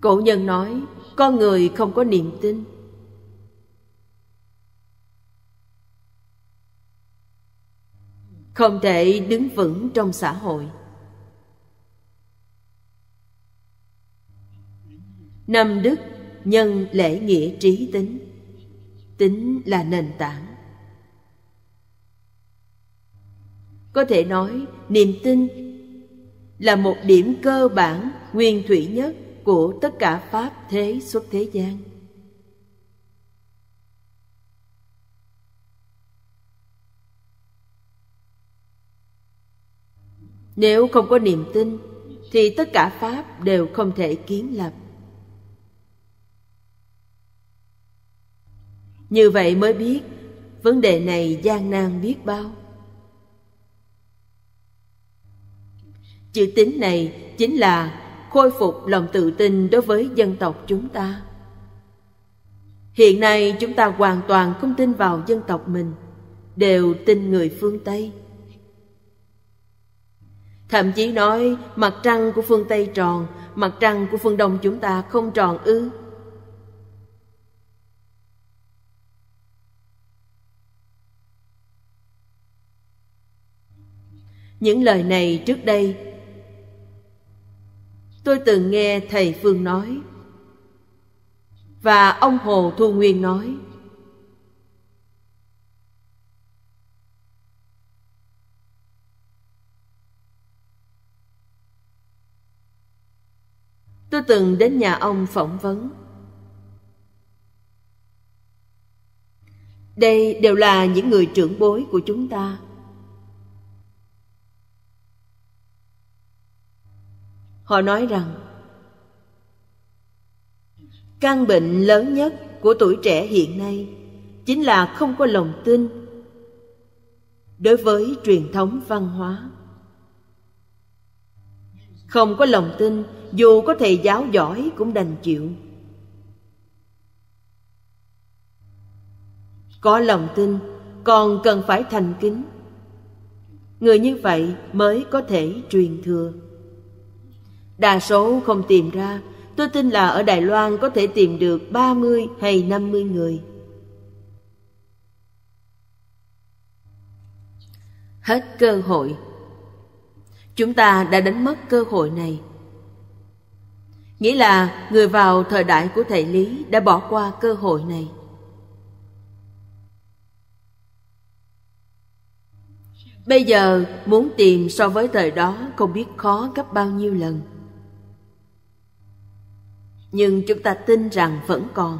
Cổ nhân nói, con người không có niềm tin. Không thể đứng vững trong xã hội. Năm đức, nhân lễ nghĩa trí tính. Tính là nền tảng. Có thể nói, niềm tin là một điểm cơ bản, nguyên thủy nhất của tất cả pháp thế xuất thế gian nếu không có niềm tin thì tất cả pháp đều không thể kiến lập như vậy mới biết vấn đề này gian nan biết bao chữ tín này chính là khôi phục lòng tự tin đối với dân tộc chúng ta hiện nay chúng ta hoàn toàn không tin vào dân tộc mình đều tin người phương tây thậm chí nói mặt trăng của phương tây tròn mặt trăng của phương đông chúng ta không tròn ư những lời này trước đây Tôi từng nghe thầy Phương nói và ông Hồ Thu Nguyên nói Tôi từng đến nhà ông phỏng vấn Đây đều là những người trưởng bối của chúng ta họ nói rằng căn bệnh lớn nhất của tuổi trẻ hiện nay chính là không có lòng tin đối với truyền thống văn hóa không có lòng tin dù có thầy giáo giỏi cũng đành chịu có lòng tin còn cần phải thành kính người như vậy mới có thể truyền thừa Đa số không tìm ra, tôi tin là ở Đài Loan có thể tìm được 30 hay 50 người. Hết cơ hội. Chúng ta đã đánh mất cơ hội này. Nghĩa là người vào thời đại của thầy Lý đã bỏ qua cơ hội này. Bây giờ muốn tìm so với thời đó không biết khó gấp bao nhiêu lần nhưng chúng ta tin rằng vẫn còn